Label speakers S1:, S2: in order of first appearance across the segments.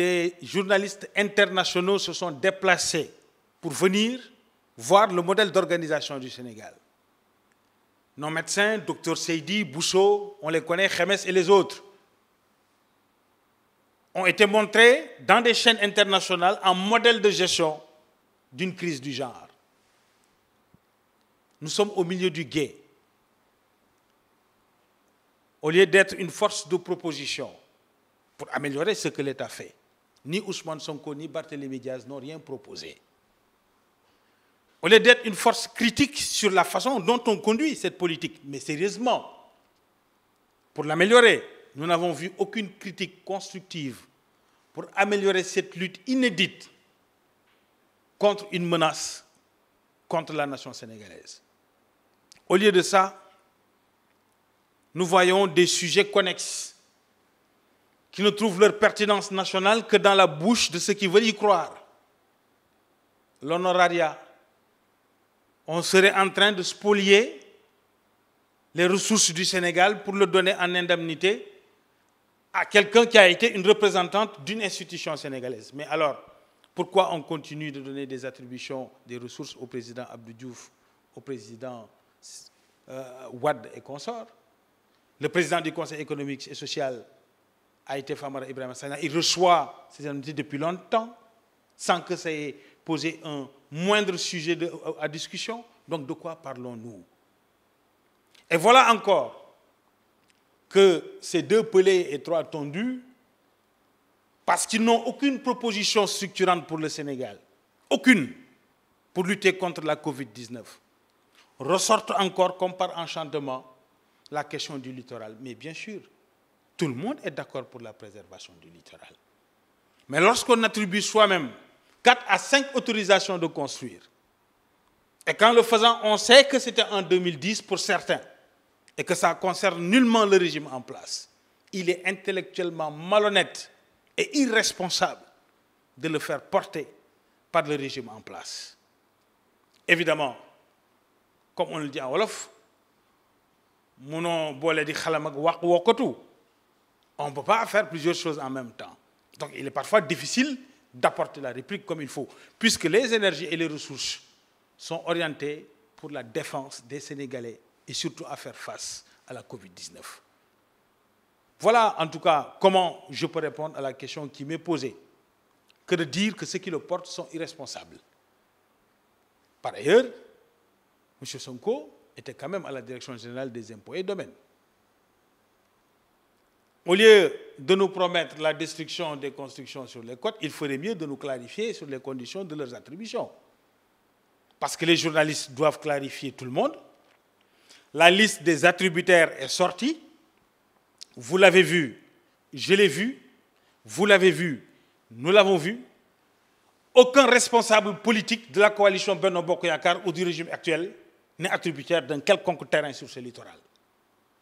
S1: des journalistes internationaux se sont déplacés pour venir voir le modèle d'organisation du Sénégal. Nos médecins, docteur Seydi, Bousso, on les connaît, Khemes et les autres, ont été montrés dans des chaînes internationales un modèle de gestion d'une crise du genre. Nous sommes au milieu du guet. Au lieu d'être une force de proposition pour améliorer ce que l'État fait, ni Ousmane Sonko, ni Barthélémy Diaz n'ont rien proposé. Au lieu d'être une force critique sur la façon dont on conduit cette politique, mais sérieusement, pour l'améliorer, nous n'avons vu aucune critique constructive pour améliorer cette lutte inédite contre une menace contre la nation sénégalaise. Au lieu de ça, nous voyons des sujets connexes qui ne trouvent leur pertinence nationale que dans la bouche de ceux qui veulent y croire. L'honoraria, on serait en train de spolier les ressources du Sénégal pour le donner en indemnité à quelqu'un qui a été une représentante d'une institution sénégalaise. Mais alors, pourquoi on continue de donner des attributions des ressources au président Abdou au président euh, Ouad et consorts Le président du Conseil économique et social Aïté Famara Ibrahim Sagna, il reçoit ces amitiés depuis longtemps, sans que ça ait posé un moindre sujet à discussion. Donc de quoi parlons-nous Et voilà encore que ces deux pelés et trois parce qu'ils n'ont aucune proposition structurante pour le Sénégal, aucune, pour lutter contre la Covid-19, ressortent encore comme par enchantement la question du littoral. Mais bien sûr, tout le monde est d'accord pour la préservation du littoral. Mais lorsqu'on attribue soi-même 4 à 5 autorisations de construire, et qu'en le faisant, on sait que c'était en 2010 pour certains, et que ça concerne nullement le régime en place, il est intellectuellement malhonnête et irresponsable de le faire porter par le régime en place. Évidemment, comme on le dit à Wolof, nom dit on ne peut pas faire plusieurs choses en même temps. Donc il est parfois difficile d'apporter la réplique comme il faut, puisque les énergies et les ressources sont orientées pour la défense des Sénégalais et surtout à faire face à la Covid-19. Voilà en tout cas comment je peux répondre à la question qui m'est posée, que de dire que ceux qui le portent sont irresponsables. Par ailleurs, M. Sonko était quand même à la direction générale des impôts et domaines. Au lieu de nous promettre la destruction des constructions sur les côtes, il faudrait mieux de nous clarifier sur les conditions de leurs attributions. Parce que les journalistes doivent clarifier tout le monde. La liste des attributaires est sortie. Vous l'avez vu, je l'ai vu, vous l'avez vu, nous l'avons vue. Aucun responsable politique de la coalition Benoît Bokoyakar ou du régime actuel n'est attributaire d'un quelconque terrain sur ce littoral.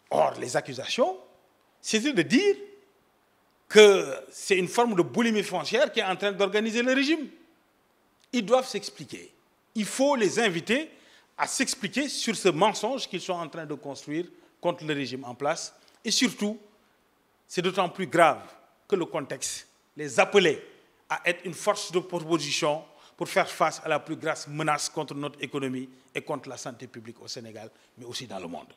S1: Or, les accusations c'est de dire que c'est une forme de boulimie foncière qui est en train d'organiser le régime. Ils doivent s'expliquer. Il faut les inviter à s'expliquer sur ce mensonge qu'ils sont en train de construire contre le régime en place. Et surtout, c'est d'autant plus grave que le contexte les appelait à être une force de proposition pour faire face à la plus grave menace contre notre économie et contre la santé publique au Sénégal, mais aussi dans le monde.